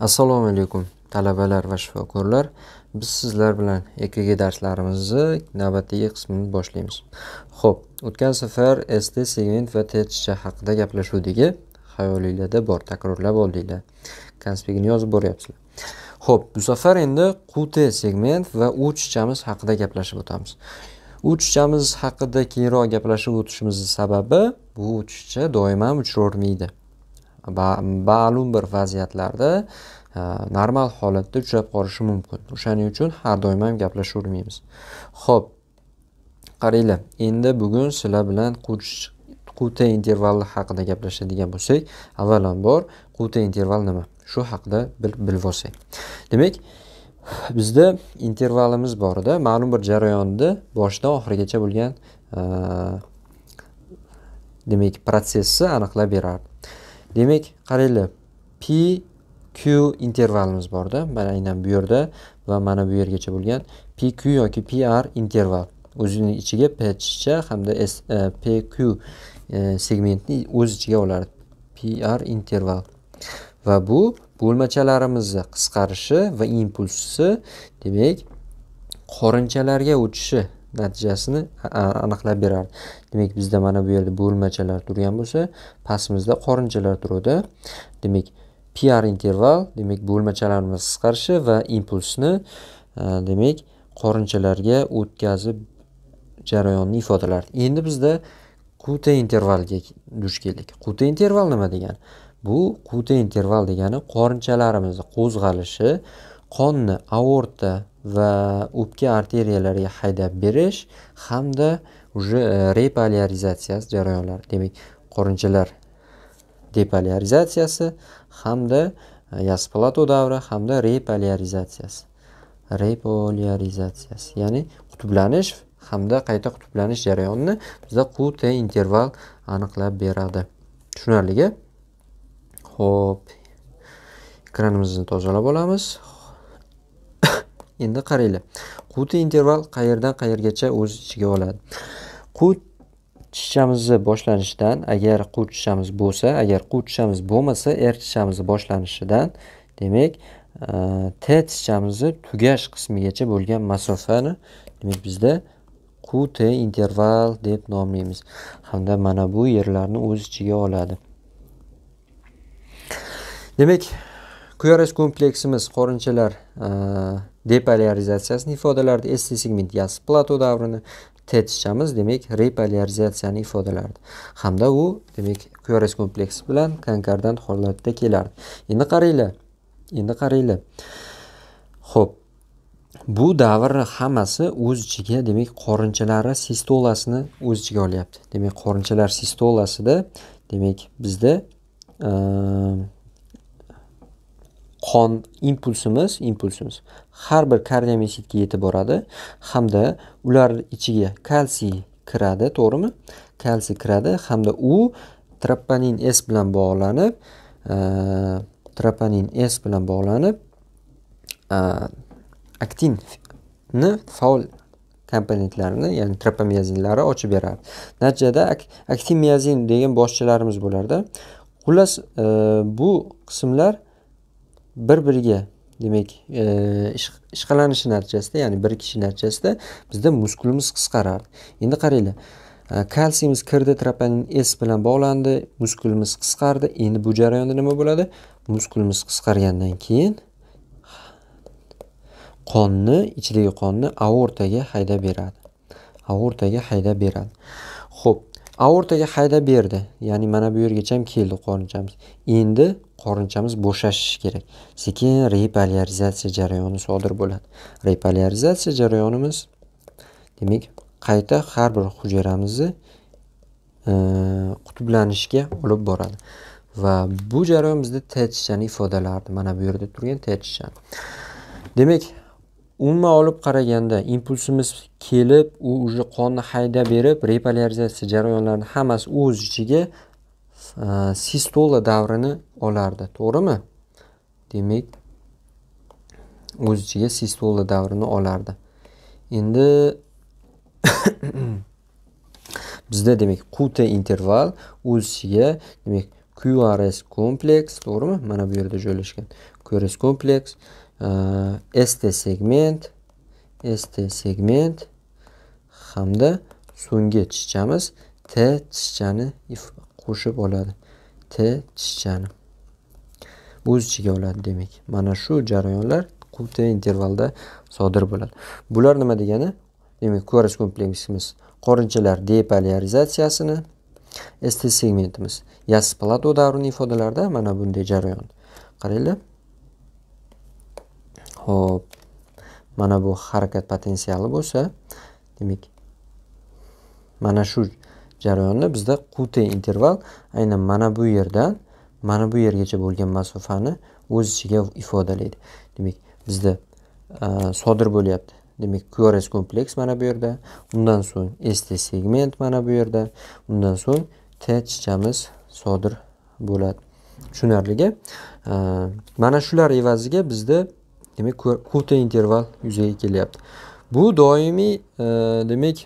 assalomu alaykum talabalar va shifokorlar biz sizlar bilan ekg darslarimizni navbatdagi qismini boshlaymiz ho'p o'tgan safar st segment va tchcha haqida gaplashuvdik hayolinglarda bor takrorlab oldinglar konspektni yozib boryapsizlar ho'p bu safar endi qut segment va u chichamiz haqida gaplashib o'tamiz u chichamiz haqida keyinroq gaplashib o'tishimizni sababi bu chicha doim ham uchravermaydi ma'lum bir vaziyatlarda e, normal holatda uchrab qolishi mumkin o'shaning uchun har doim ham gaplashavermaymiz ho'p qaranglar endi bugun sizlar bilan quta intervalli haqida gaplashadigan bo'lsak avvalambor quta interval nima shu haqida bilib olsak demak bizda intervalimiz borida ma'lum bir jarayonni boshidan oxirigacha bo'lgan e, demak protsessni aniqlab berardi demak qaranglar p q intervalimiz borda mana aynan bu yerda va mana bu yergacha bo'lgan pq yoki pr interval o'zini ichiga pchcha hamda s e, pq e, segmentni o'z ichiga oladi pr interval va bu bo'lmachalarimizni qisqarishi va impulsi demak qorinchalarga o'tishi natijasini aniqlab berardi demak bizda mana bu yerda bo'lmachalar turgan bo'lsa pastimizda qorinchalar turadi demak pr interval demak bo'lmachalarimiz qisqarishi va impulsni demak qorinchalarga o'tkazib jarayonni ifodalar endi bizda quta intervalga duch keldik quta interval nima degani bu quta interval degani qorinchalarimizni qo'zg'alishi qonni aorta va o'pka arteriyalariga haydab berish hamda уже э, repolarizatsiyasi jarayonlari demak qorinchalar depolarizatsiyasi hamda э, yasplato davri hamda repolarizatsiyasi repolarizatsiyasi ya'ni qutblanish hamda qayta qutblanish jarayonini bizda qut interval aniqlab beradi tushunarligi ho'p ekranimizni tozalab olamiz endi qaranglar quti interval qayerdan qayergacha o'z ichiga oladi qut chishamizni boshlanishidan agar qut chishamiz bo'lsa agar qut chishamiz bo'lmasa r chishamizni boshlanishidan demak e, t tischamizni tugash qismigacha bo'lgan masofani demak bizda qt interval deb nomlaymiz hamda mana bu yerlarni o'z ichiga oladi demak qrs kompleksimiz qorinchalar e, depolarizatsiyasini ifodalardi s segment yassi plato davrini tetishamiz demak repolarizatsiyani ifodalardi hamda u demak qrs kompleks bilan konkardant holatda kelardi endi qaranglar endi qaranglar ho'p bu davrni hammasi o'z ichiga demak qorinchalari sistolasini o'z ichiga olyapti demak qorinchalar sistolasida demak bizda qon impulsimiz impulsimiz har bir kardiomesitga yetib boradi hamda ular ichiga kalsiy kiradi to'g'rimi kalsiy kiradi hamda u troponin s bilan bog'lanib e, troponin s bilan bog'lanib e, aktinni faol komponentlarini ya'ni tropomiazinlari ochib beradi natijada aktin miazin degan boshchalarimiz bo'lardi xullas e, bu qismlar bir biriga demak e, ishqalanishi natijasida ya'ni bir kishi natijasida bizda muskulimiz qisqarardi endi qaranglar e, kalsiyimiz kirdi troponin s bilan bog'landi muskulimiz qisqardi endi bu jarayonda nima bo'ladi muskulimiz qisqargandan keyin qonni ichidagi qonni aortaga haydab beradi aortaga haydab beradi ho'p aortaga haydab berdi ya'ni mana bu yergacha ham keldi qonchamiz endi qorinchamiz bo'shashishi kerak sekin repolarizatsiya jarayoni sodir bo'ladi repolarizatsiya jarayonimiz demak qayta har bir hujayramizni e, qutblanishga olib boradi va bu jarayon bizda tchni ifodalardi mana bu yerda turgan tch demak umuman olib qaraganda impulsimiz kelib u уже qonni haydab berib repolarizatsiya jarayonlarini hammasi o'z ichiga sistola э, davrini olardi to'g'rimi demak o'z ichiga sistola davrini olardi endi bizda demak quta interval o'z ichiga demak qrs kompleks to'g'rimi mana bu yerda joylashgan qrs kompleks st segment st segment hamda so'nggi tishchamiz t tishchani qo'shib oladi t tishchani o'z ichiga oladi demak mana shu jarayonlar t intervalda sodir bo'ladi bular nima degani demak ko'rish kompleksimiz qorinchalar depolarizatsiyasini st segmentimiz yas plato davrini ifodalarida mana bunday jarayon qaranglar ho'p mana bu harakat potensiali bo'lsa demak mana shu jarayonda bizda qute interval aynan mana bu yerdan mana bu yergacha bo'lgan masofani o'z ichiga ifodalaydi demak bizda e, sodir bo'lyapti demak qrs kompleks mana bu yerda undan so'ng st segment mana bu yerda undan so'ng t chichamiz sodir bo'ladi tushunarliga e, mana shular evaziga bizda demak qute interval yuzaga kelyapti bu doimiy e, demak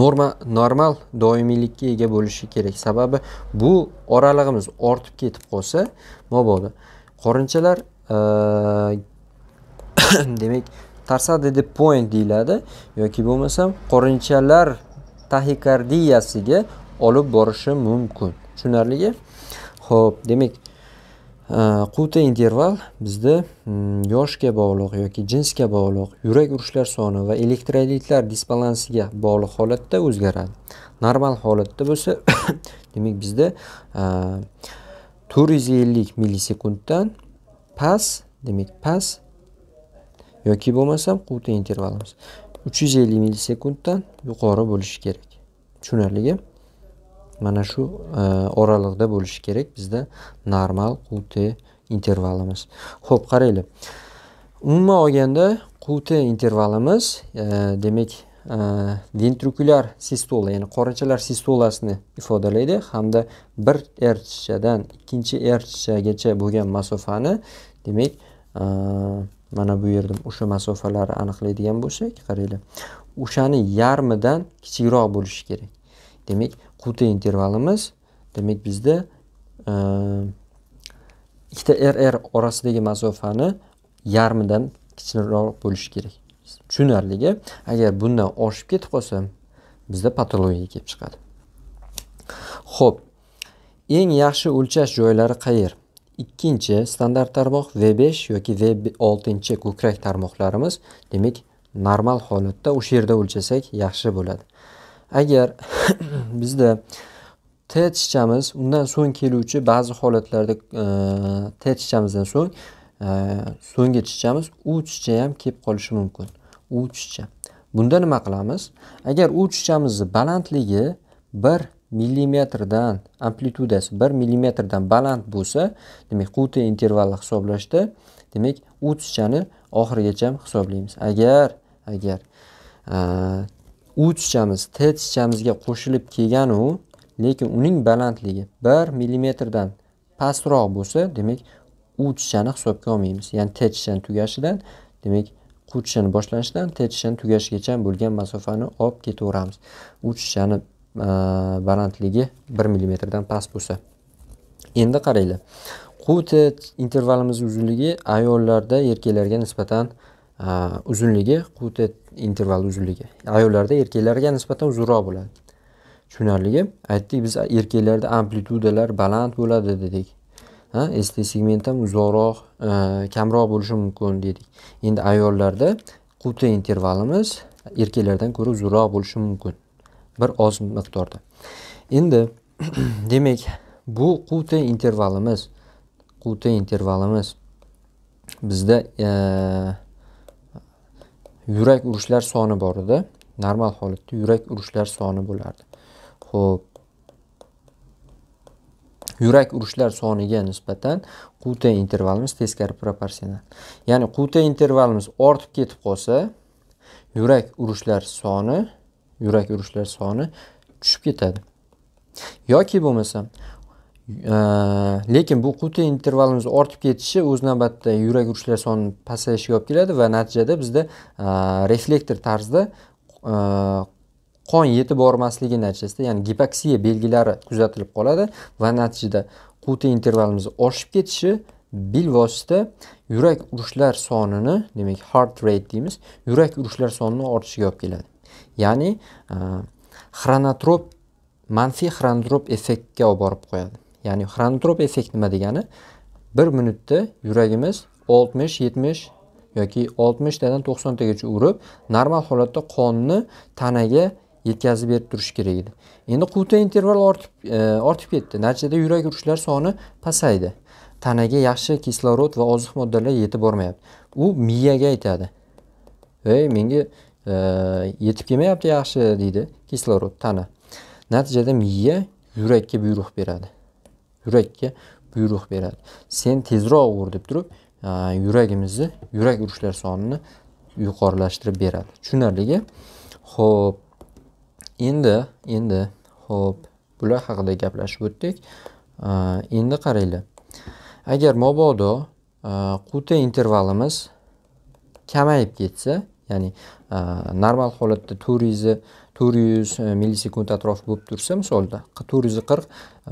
norma normal doimiylikka ega bo'lishi kerak sababi bu oralig'imiz ortib ketib qolsa mabodo qorinchalar demak tarsadi deb point deyiladi yoki bo'lmasam qorinchalar tahikardiyasiga olib borishi mumkin tushunarlimi ho'p demak Э, quvta interval bizda mm, yoshga bog'liq yoki jinsga bog'liq yurak urishlar soni va elektrolitlar disbalansiga bog'liq holatda o'zgaradi normal holatda bo'lsa demak bizda e, to'rt yuz ellik millisekunddan past demak past yoki bo'lmasam quvta intervalimiz uch yuz ellik millisekunddan yuqori bo'lishi kerak tushunarlimi mana shu e, oraliqda bo'lishi kerak bizda normal qut intervalimiz ho'p qaraylik umuman olganda qut intervalimiz e, demak e, ventrikulyar sistola ya'ni qorachalar sistolasini ifodalaydi hamda bir erchichadan ikkinchi erchichagacha bo'lgan masofani demak mana bu yerda o'sha masofalarni aniqlaydigan bo'lsak qaranglar o'shani yarmidan kichikroq bo'lishi kerak demak qute intervalimiz demak bizda e, ikkita rr orasidagi masofani yarmidan kichikroq bo'lishi kerak tushunarligi agar bundan oshib ketib qolsa bizda patologiya kelib chiqadi ho'p eng yaxshi o'lchash joylari qayer ikkinchi standart tarmoq v5 yoki v6 ko'krak tarmoqlarimiz demak normal holatda o'sha yerda o'lchasak yaxshi bo'ladi agar bizda t tishchamiz undan so'ng keluvchi ba'zi holatlarda e, t tishchamizdan so'ng e, so'nggi tishchamiz u tishcha ham kelib qolishi mumkin u tishcha bunda nima qilamiz agar u tishchamizni balandligi bir millimetrdan amplitudasi bir millimetrdan baland bo'lsa demak qut intervalni hisoblashda demak u tishchani oxirigacha hisoblaymiz agar agar e, u tischamiz t tischamizga qo'shilib kelganu lekin uning balandligi bir millimetrdan pastroq bo'lsa demak u tischani hisobga olmaymiz ya'ni t tischani tugashidan demak qu tishini boshlanishidan t tishini tugashigacha bo'lgan masofani olib ketaveramiz u tishani e, balandligi bir millimetrdan past bo'lsa endi qaranglar t intervalimiz uzunligi ayollarda erkaklarga nisbatan uzunligi quvvat intervali uzunligi ayollarda erkaklarga nisbatan uzunroq bo'ladi tushunarligi aytdik biz erkaklarda amplitudalar baland bo'ladi dedik st segment ham uzoqroq e, kamroq bo'lishi mumkin dedik endi ayollarda quvvat intervalimiz erkaklardan ko'ra uzunroq bo'lishi mumkin bir oz miqdorda endi demak bu quvvat intervalimiz quvvat intervalimiz bizda e, yurak urishlar soni bor edi normal holatda yurak urishlar soni bo'lardi ho'p yurak urishlar soniga nisbatan quvta intervalimiz teskari proporsional ya'ni quvta intervalimiz ortib ketib qolsa yurak urishlar soni yurak urishlar soni tushib ketadi yoki bo'lmasam Э, lekin bu quti intervalimiz ortib ketishi o'z navbatida yurak urishlar soni pasayishiga olib keladi va natijada bizda e, reflektor tarzda e, qon yetib bormasligi natijasida ya'ni gipoksiya belgilari kuzatilib qoladi va natijada quti intervalimiz oshib ketishi bilvosita yurak urishlar sonini demak heart rate deymiz yurak urishlar sonini ortishiga olib keladi ya'ni e, xronotrop manfiy xronotrop effektga olib borib qo'yadi ya'ni xronotrop effekt nima degani bir minutda yuragimiz oltmish yetmish yoki oltmishtadan to'qsontagacha urib normal holatda qonni tanaga yetkazib berib turishi kerak edi endi quvta interval ortib e, ortib ketdi natijada yurak urishlar soni pasaydi tanaga yaxshi kislorod va oziq moddalar yetib bormayapti u miyaga aytadi ey menga e, yetib kelmayapti yaxshi deydi kislorod tana natijada miya yurakka buyruq beradi yurakka buyruq beradi sen tezroq ur deb turib yuragimizni yurak urishlar sonini yuqorilashtirib beradi tushunarligi ho'p endi endi ho'p bular haqida gaplashib o'tdik endi qaranglar agar mobodo quti intervalimiz kamayib ketsa ya'ni normal holatda to'rt yuz to'rt yuz e, millisekund atrofi bo'lib tursa misolda to'rt yuz qirq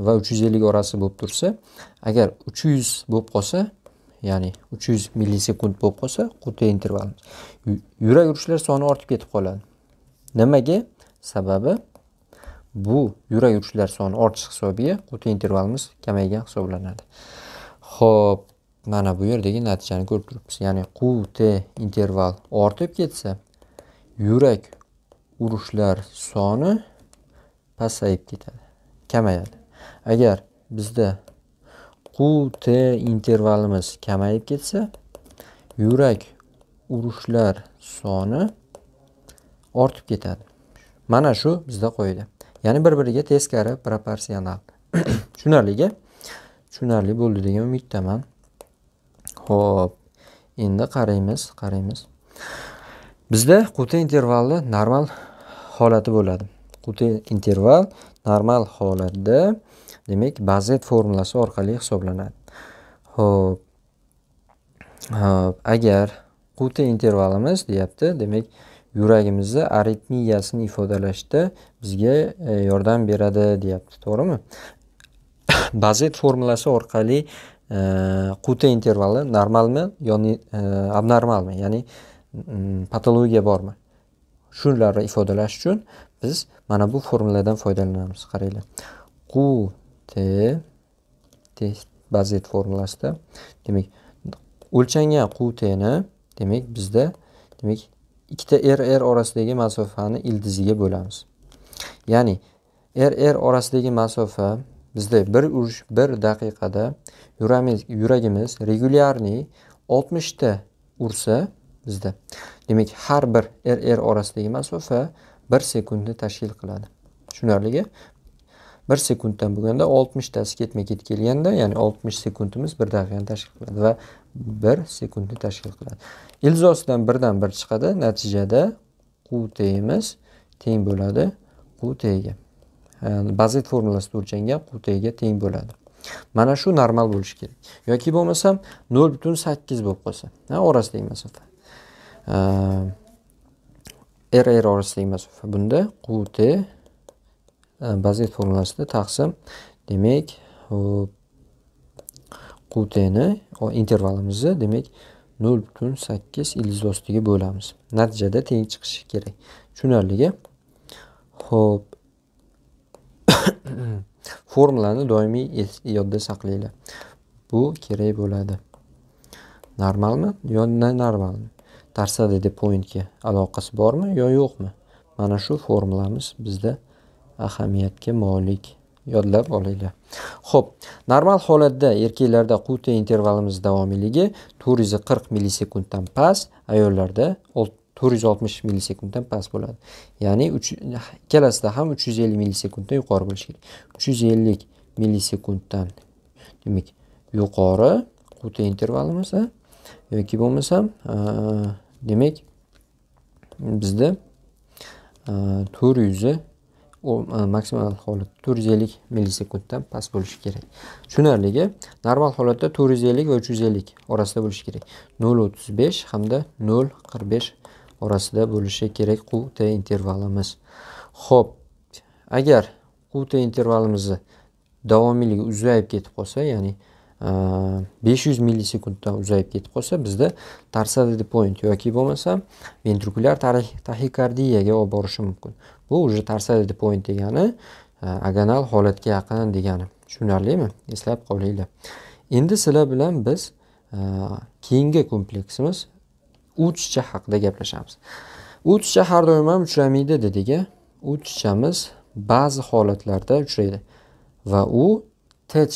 va uch yuz ellik orasi bo'lib tursa agar uch yuz bo'lib qolsa ya'ni uch yuz millisekund bo'lib qolsa quti intervalimiz yurak urishlar soni ortib ketib qoladi nimaga sababi bu yurak urishlar soni ortish hisobiga quti intervalimiz kamaygan hisoblanadi ho'p mana bu yerdagi natijani ko'rib turibmiz ya'ni quti interval ortib ketsa yurak urushlar soni pasayib ketadi kamayadi agar bizda qu t intervalimiz kamayib ketsa yurak urushlar soni ortib ketadi mana shu bizda qoida ya'ni bir biriga teskari proporsional tushunarliga tushunarli bo'ldi degan umiddaman ho'p endi qaraymiz qaraymiz bizda quti intervalni normal holati bo'ladi quti interval normal holatda demak bazet formulasi orqali hisoblanadi ho'p agar quti intervalimiz deyapti demak yuragimizni aritmiyasini ifodalashda bizga e, yordam beradi deyapti to'g'rimi bazet formulasi orqali e, quti intervali normalmi yoni e, abnormalmi ya'ni patologiya bormi shularni ifodalash uchun biz mana bu formuladan foydalanamiz qaranglar q t t bazet formulasida demak o'lchangan qu tni demak bizda demak ikkita r r orasidagi masofani ildiziga bo'lamiz ya'ni r r orasidagi masofa bizda bir urush bir daqiqada yuragimiz regulyarniy oltmishta ursa bizda demak har bir rr orasidagi masofa bir sekundni tashkil qiladi tushunarligi bir sekunddan bo'lganda oltmishtasi ketma ket kelganda ya'ni oltmish sekundimiz bir daqiqani tashkil qiladi va bir sekundni tashkil qiladi ilzosidan birdan bir chiqadi natijada qutimiz teng bo'ladi qutga bazit formulasida o'lchangan qutga teng bo'ladi mana shu normal bo'lishi kerak yoki bo'lmasam nol butun sakkiz bo'lib qolsa orasidagi masofa Э, r r orasidagi bunda qut e, bazet formulasida taqsim demak qutni intervalimizni demak nol butun sakkiz ildiz ostiga bo'lamiz natijada teng chiqishi kerak tushunarligi ho'p formulani doimiy yodda saqlanglar bu kerak bo'ladi normalmi yo normalmi tarsadedi pointga aloqasi bormi yo yo'qmi mana shu formulamiz bizda ahamiyatga molik yodlab olinglar ho'p normal holatda erkaklarda quti intervalimiz davomiyligi to'rt yuz qirq millisekunddan past ayollarda to'rt yuz oltmish millisekunddan past bo'ladi ya'ni uch ikkalasida ham uch yuz ellik millisekunddan yuqori bo'lishi kerak uch yuz ellik millisekunddan demak yuqori quti intervalimiz yoki bo'lmasam demak bizda e, to'rt yuzi e, maksimal holat 450 yuz millisekunddan past bo'lishi kerak tushunarligi normal holatda 450 va 350 orasida bo'lishi kerak 0.35 hamda 0.45 orasida bo'lishi kerak qut intervalimiz Xo'p, agar qut intervalimizni davomiyligi uzayib ketib qolsa ya'ni besh yuz uzayib ketib qolsa bizda tarsal point yoki bo'lmasa ventrikulyar taxikardiyaga olib borishi mumkin bu уже tarsal point degani agonal holatga yaqin degani tushunarlimi eslab qolinglar endi sizlar bilan biz э, keyingi kompleksimiz uchcha haqida gaplashamiz uchcha har doim ham uchramaydi dedik uchchamiz ba'zi holatlarda uchraydi va u t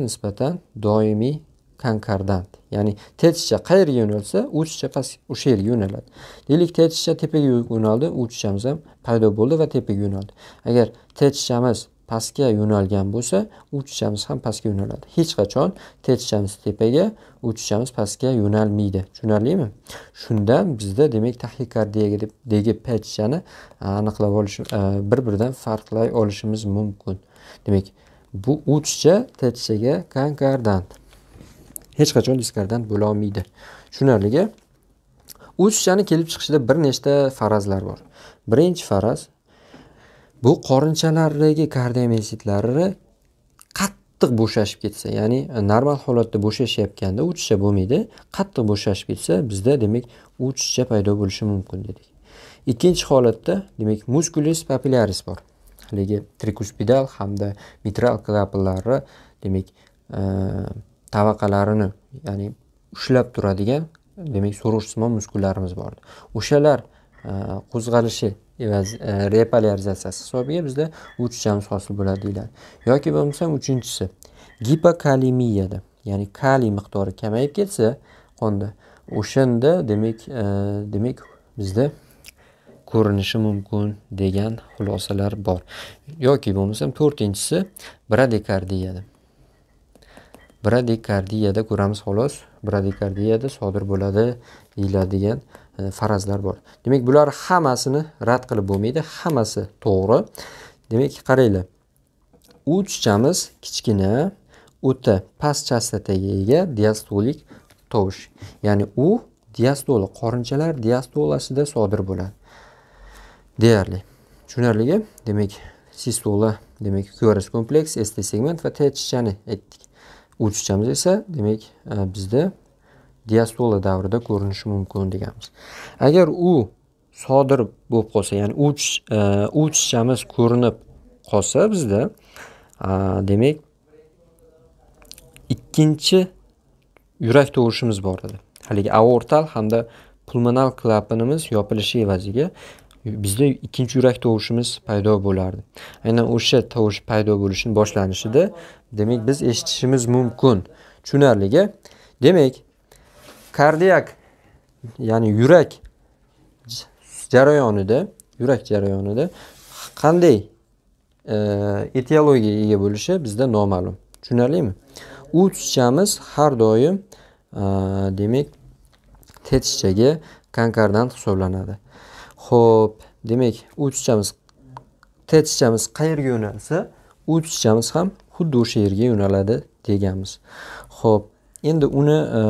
nisbatan doimiy konkordant ya'ni t qayerga yo'nalsa u tishcha past o'sha yerga yo'naladi deylik t tepaga yo'naldi u tishchamiz ham paydo bo'ldi va tepaga yo'naldi agar t pastga yo'nalgan bo'lsa u ham pastga yo'naladi hech qachon t tepaga u pastga yo'nalmaydi tushunarlimi shundan bizda demak taxikardiyaga deb p tishchani aniqlab olish bir biridan farqlay olishimiz mumkin demak bu uchcha tchga konkordant hech qachon diskordant bo'la olmaydi tushunarligi uchchani kelib chiqishida bir nechta farazlar bor birinchi faraz bu qorinchalardagi kardiomesitlari qattiq bo'shashib ketsa ya'ni normal holatda bo'shashayotganda uchcha bo'lmaydi qattiq bo'shashib ketsa bizda demak uchcha paydo bo'lishi mumkin dedik ikkinchi holatda demak muskulis papillaris bor haligi trikuspidal hamda mitral klapanlari demak e, tavaqalarini ya'ni ushlab turadigan demak so'rg'ichsimon muskullarimiz bor o'shalar e, qo'zg'alishi e, repolarizatsiyasi hisobiga bizda o'chishamiz hosil bo'ladi deyiladi yoki bo'lmasam uchinchisi gipokalemiyada ya'ni kaliy miqdori kamayib ketsa qonda o'shanda demak demak bizda ko'rinishi mumkin degan xulosalar bor yoki bo'lmasam to'rtinchisi bradikardiyada bradikardiyada ko'ramiz xolos bradikardiyada sodir bo'ladi deyiladigan e, farazlar bor demak bular hammasini rad qilib bo'lmaydi hammasi to'g'ri demak qaranglar u uchchamiz kichkina o'ta past chastotaga ega diastolik tovush ya'ni u diastola qorinchalar diastolasida sodir bo'ladi deyarli tushunarligi demak sistola demak qrs kompleks st segment va t tischani aytdik u tischamiz esa demak bizda diastola davrida ko'rinishi mumkin deganmiz agar u sodir bo'lib qolsa ya'ni u tischamiz e, ko'rinib qolsa bizda e, demak ikkinchi yurak tovushimiz bor edi haligi aortal hamda pulmonal klapanimiz yopilishi evaziga bizda ikkinchi yurak tovushimiz paydo bo'lardi aynan o'sha tovush paydo bo'lishini boshlanishida demak biz eshitishimiz mumkin tushunarliga demak kardiak ya'ni yurak jarayonida yurak jarayonida qanday e, etiologiyaga ega bo'lishi bizda noma'lum tushunarlimi u tushchamiz har doim e, demak tetischaga konkordant hisoblanadi Xo'p, demak u tushchamiz t tushchamiz qayerga yo'nalsa u tushchamiz ham xuddi o'sha yerga yo'naladi deganmiz Xo'p, endi uni e,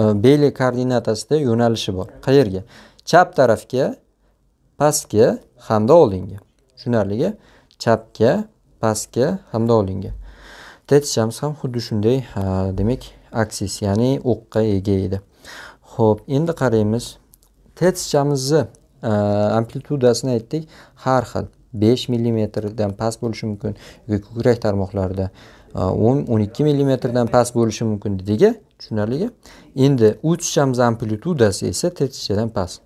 e, beli koordinatasida yo'nalishi bor qayerga chap tarafga pastga hamda oldinga tushunarligi chapga pastga hamda oldinga t tichchamiz ham xuddi shunday demak aksis ya'ni o'qqa ega edi Xo'p, endi qaraymiz hertzchamizni e, amplitudasini aytdik har xil besh millimetrdan past bo'lishi mumkin yoki ko'krak tarmoqlarida e, o'n o'n ikki millimetrdan past bo'lishi mumkin dedik tushunarliki endi uchchamiz amplitudasi esa tertichadan past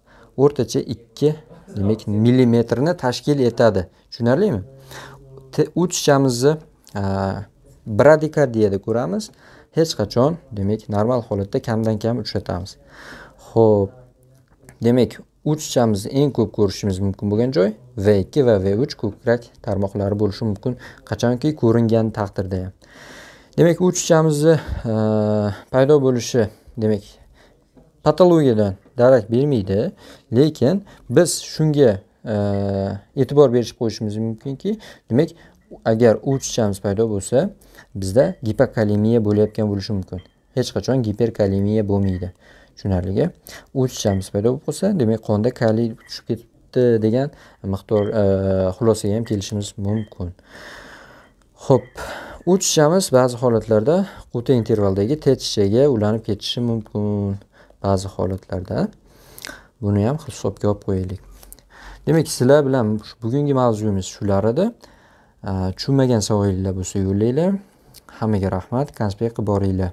o'rtacha ikki demak millimetrni tashkil etadi tushunarlimi uchchamizni e, bradikardiyada ko'ramiz hech qachon demak normal holatda kamdan kam uchratamiz ho'p demak uchchamizni eng ko'p ko'rishimiz mumkin bo'lgan joy v2 va v3 ko'krak tarmoqlari bo'lishi mumkin qachonki ko'ringan taqdirda ham demak uchchamizni e, paydo bo'lishi demak patologiyadan darak bermaydi lekin biz shunga e, e'tibor berishib qo'yishimiz mumkinki demak agar uchchamiz paydo bo'lsa bizda gipokalemiya bo'layotgan bo'lishi mumkin hech qachon giperkalemiya bo'lmaydi tushunarliga o'ch shams paydo bo'lib qolsa demak qonda kaliy tushib ketibdi degan miqdor e, xulosaga ham kelishimiz mumkin ho'p o'ch shams ba'zi holatlarda quti intervaldagi tchga ulanib ketishi mumkin ba'zi holatlarda buni ham hisobga olib qo'yaylik demak sizlar bilan bugungi mavzuyimiz shular edi tushunmagan savolinglar bo'lsa yo'llanglar hammaga rahmat konspekt qilib boringlar